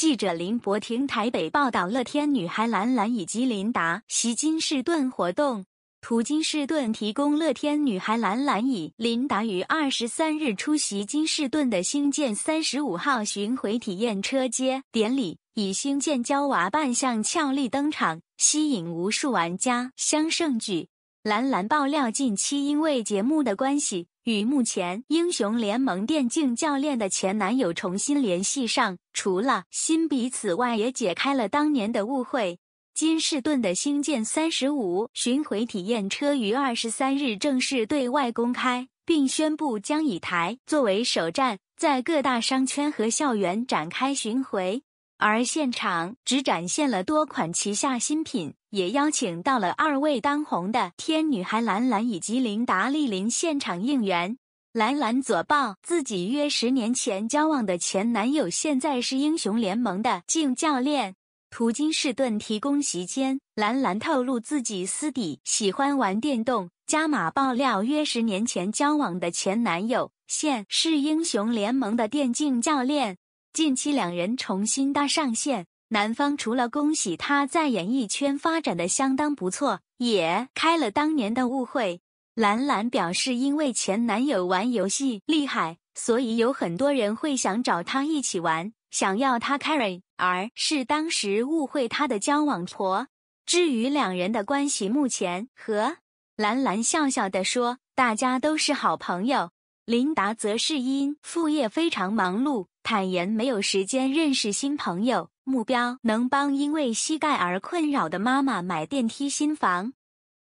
记者林博婷台北报道：乐天女孩兰兰以及琳达袭金士顿活动，图金士顿提供乐天女孩兰兰以琳达于二十三日出席金士顿的星舰三十五号巡回体验车接典礼，以星舰娇娃扮相俏丽登场，吸引无数玩家相胜举。兰兰爆料，近期因为节目的关系。与目前英雄联盟电竞教练的前男友重新联系上，除了新彼此外，也解开了当年的误会。金士顿的星舰三十五巡回体验车于二十三日正式对外公开，并宣布将以台作为首站，在各大商圈和校园展开巡回。而现场只展现了多款旗下新品，也邀请到了二位当红的天女孩蓝蓝以及琳达丽琳现场应援。兰兰左报自己约十年前交往的前男友，现在是英雄联盟的竞教练。图金士顿提供席间，兰兰透露自己私底喜欢玩电动。加码爆料约十年前交往的前男友，现是英雄联盟的电竞教练。近期两人重新搭上线，男方除了恭喜他在演艺圈发展的相当不错，也开了当年的误会。兰兰表示，因为前男友玩游戏厉害，所以有很多人会想找他一起玩，想要他 carry，而是当时误会他的交往婆。至于两人的关系，目前和兰兰笑笑的说，大家都是好朋友。琳达则是因副业非常忙碌。坦言没有时间认识新朋友，目标能帮因为膝盖而困扰的妈妈买电梯新房。